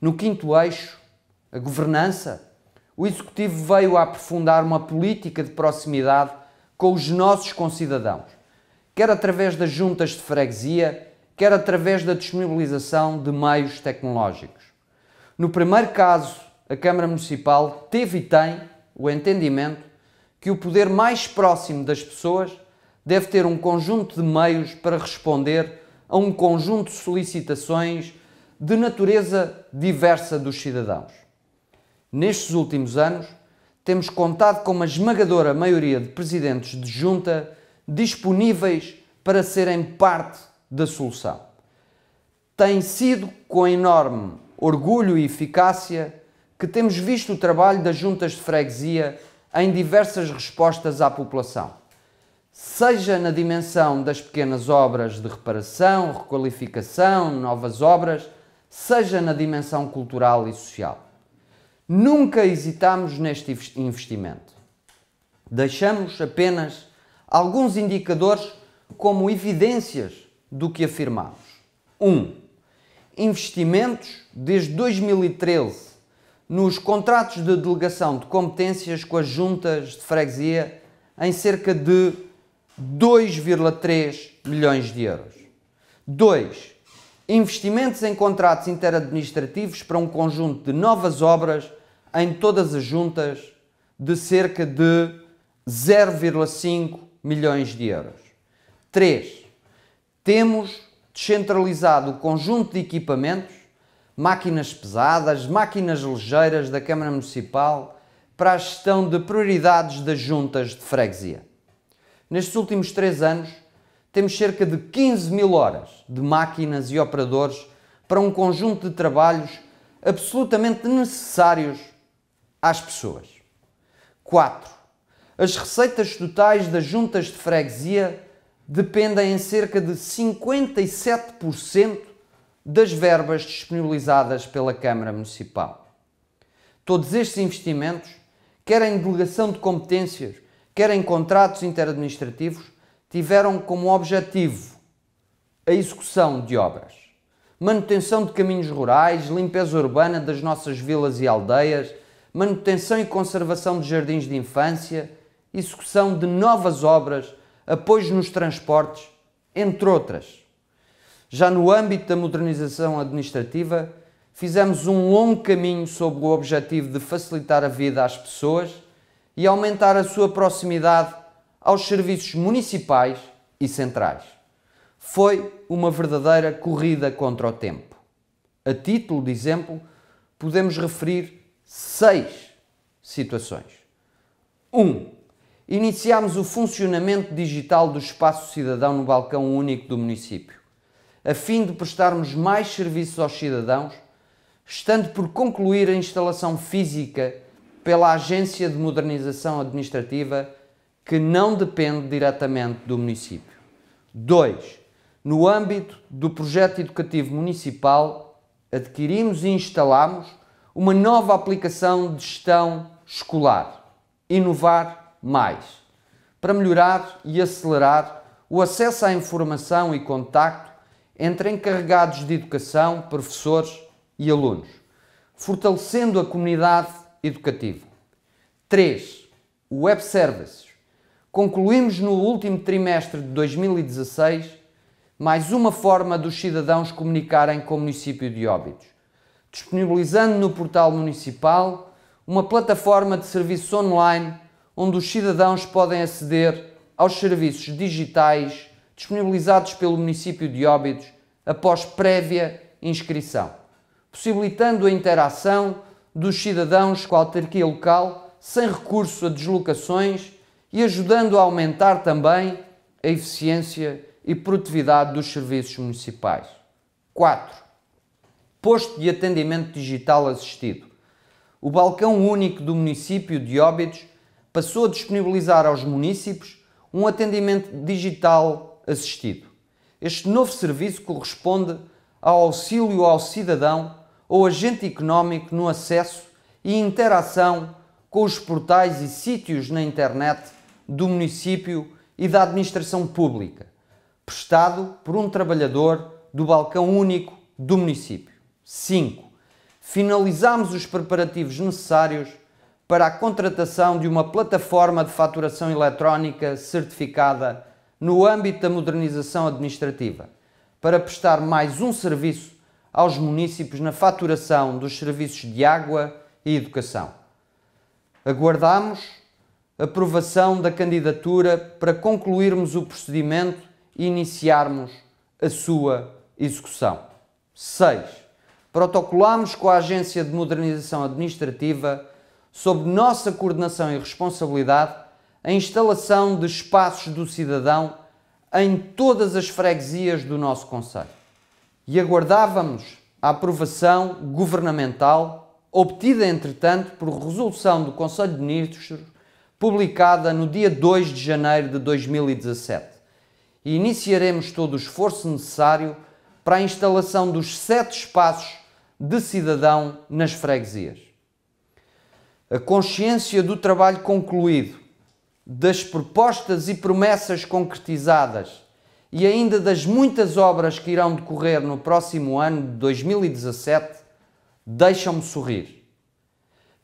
No quinto eixo, a governança, o Executivo veio a aprofundar uma política de proximidade com os nossos concidadãos, quer através das juntas de freguesia, quer através da disponibilização de meios tecnológicos. No primeiro caso, a Câmara Municipal teve e tem o entendimento que o poder mais próximo das pessoas deve ter um conjunto de meios para responder a um conjunto de solicitações de natureza diversa dos cidadãos. Nestes últimos anos, temos contado com uma esmagadora maioria de presidentes de junta disponíveis para serem parte da solução. Tem sido com enorme orgulho e eficácia que temos visto o trabalho das juntas de freguesia em diversas respostas à população, seja na dimensão das pequenas obras de reparação, requalificação, novas obras seja na dimensão cultural e social. Nunca hesitamos neste investimento. Deixamos apenas alguns indicadores como evidências do que afirmamos. 1. Um, investimentos desde 2013 nos contratos de delegação de competências com as juntas de freguesia em cerca de 2,3 milhões de euros. 2 investimentos em contratos interadministrativos para um conjunto de novas obras em todas as juntas de cerca de 0,5 milhões de euros. 3. Temos descentralizado o conjunto de equipamentos, máquinas pesadas, máquinas ligeiras da Câmara Municipal para a gestão de prioridades das juntas de freguesia. Nestes últimos três anos, temos cerca de 15 mil horas de máquinas e operadores para um conjunto de trabalhos absolutamente necessários às pessoas. 4. As receitas totais das juntas de freguesia dependem em cerca de 57% das verbas disponibilizadas pela Câmara Municipal. Todos estes investimentos, quer em delegação de competências, quer em contratos interadministrativos, tiveram como objetivo a execução de obras, manutenção de caminhos rurais, limpeza urbana das nossas vilas e aldeias, manutenção e conservação de jardins de infância, execução de novas obras, apoios nos transportes, entre outras. Já no âmbito da modernização administrativa, fizemos um longo caminho sob o objetivo de facilitar a vida às pessoas e aumentar a sua proximidade aos serviços municipais e centrais. Foi uma verdadeira corrida contra o tempo. A título de exemplo, podemos referir seis situações. 1. Um, iniciámos o funcionamento digital do espaço cidadão no balcão único do município, a fim de prestarmos mais serviços aos cidadãos, estando por concluir a instalação física pela Agência de Modernização Administrativa que não depende diretamente do município. 2. No âmbito do projeto educativo municipal, adquirimos e instalamos uma nova aplicação de gestão escolar, Inovar Mais, para melhorar e acelerar o acesso à informação e contacto entre encarregados de educação, professores e alunos, fortalecendo a comunidade educativa. 3. O Web Services concluímos no último trimestre de 2016 mais uma forma dos cidadãos comunicarem com o município de Óbidos, disponibilizando no portal municipal uma plataforma de serviço online onde os cidadãos podem aceder aos serviços digitais disponibilizados pelo município de Óbidos após prévia inscrição, possibilitando a interação dos cidadãos com a autarquia local sem recurso a deslocações e ajudando a aumentar também a eficiência e produtividade dos serviços municipais. 4. Posto de atendimento digital assistido. O balcão único do município de Óbidos passou a disponibilizar aos municípios um atendimento digital assistido. Este novo serviço corresponde ao auxílio ao cidadão ou agente económico no acesso e interação com os portais e sítios na internet do município e da administração pública, prestado por um trabalhador do balcão único do município. 5. Finalizamos os preparativos necessários para a contratação de uma plataforma de faturação eletrónica certificada no âmbito da modernização administrativa, para prestar mais um serviço aos municípios na faturação dos serviços de água e educação. Aguardamos aprovação da candidatura para concluirmos o procedimento e iniciarmos a sua execução. 6. Protocolamos com a Agência de Modernização Administrativa, sob nossa coordenação e responsabilidade, a instalação de espaços do cidadão em todas as freguesias do nosso Conselho. E aguardávamos a aprovação governamental, obtida entretanto por resolução do Conselho de Ministros publicada no dia 2 de janeiro de 2017. E iniciaremos todo o esforço necessário para a instalação dos sete espaços de cidadão nas freguesias. A consciência do trabalho concluído, das propostas e promessas concretizadas e ainda das muitas obras que irão decorrer no próximo ano de 2017, deixam-me sorrir.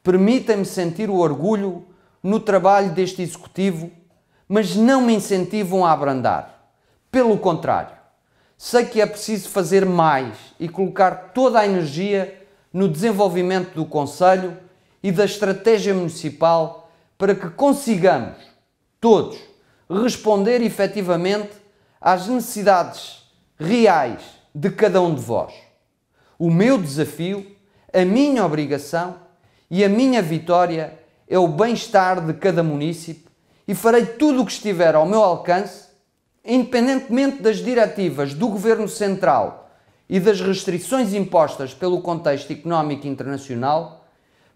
Permitem-me sentir o orgulho no trabalho deste executivo, mas não me incentivam a abrandar. Pelo contrário, sei que é preciso fazer mais e colocar toda a energia no desenvolvimento do Conselho e da estratégia municipal para que consigamos, todos, responder efetivamente às necessidades reais de cada um de vós. O meu desafio, a minha obrigação e a minha vitória é o bem-estar de cada município e farei tudo o que estiver ao meu alcance, independentemente das diretivas do Governo Central e das restrições impostas pelo contexto económico internacional,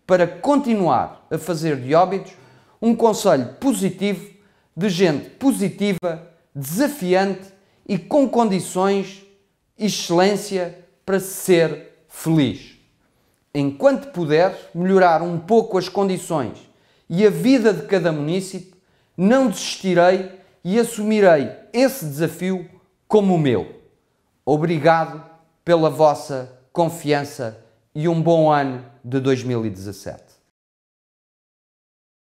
para continuar a fazer de Óbidos um conselho positivo, de gente positiva, desafiante e com condições, excelência para ser feliz enquanto puder, melhorar um pouco as condições e a vida de cada município, não desistirei e assumirei esse desafio como o meu. Obrigado pela vossa confiança e um bom ano de 2017.